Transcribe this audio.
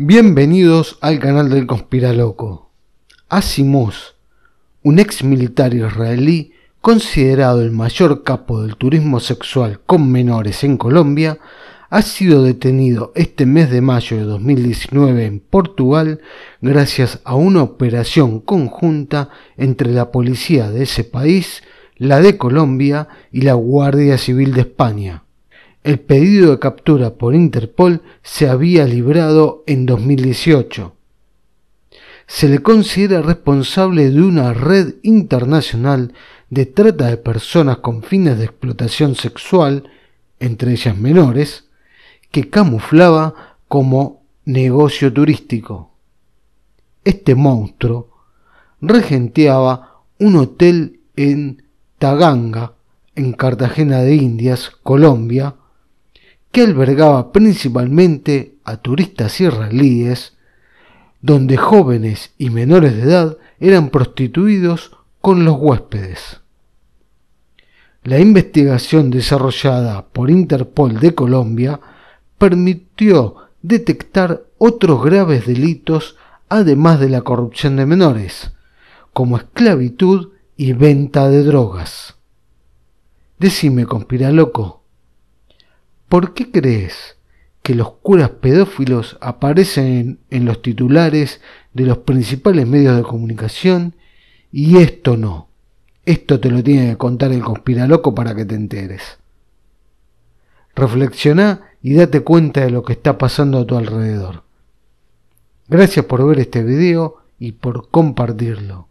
Bienvenidos al canal del Conspiraloco. Asimos, un ex militar israelí considerado el mayor capo del turismo sexual con menores en Colombia, ha sido detenido este mes de mayo de 2019 en Portugal gracias a una operación conjunta entre la policía de ese país, la de Colombia y la Guardia Civil de España. El pedido de captura por Interpol se había librado en 2018. Se le considera responsable de una red internacional de trata de personas con fines de explotación sexual, entre ellas menores, que camuflaba como negocio turístico. Este monstruo regenteaba un hotel en Taganga, en Cartagena de Indias, Colombia, que albergaba principalmente a turistas israelíes, donde jóvenes y menores de edad eran prostituidos con los huéspedes. La investigación desarrollada por Interpol de Colombia permitió detectar otros graves delitos además de la corrupción de menores, como esclavitud y venta de drogas. Decime, loco. ¿Por qué crees que los curas pedófilos aparecen en los titulares de los principales medios de comunicación y esto no? Esto te lo tiene que contar el conspiraloco para que te enteres. Reflexiona y date cuenta de lo que está pasando a tu alrededor. Gracias por ver este video y por compartirlo.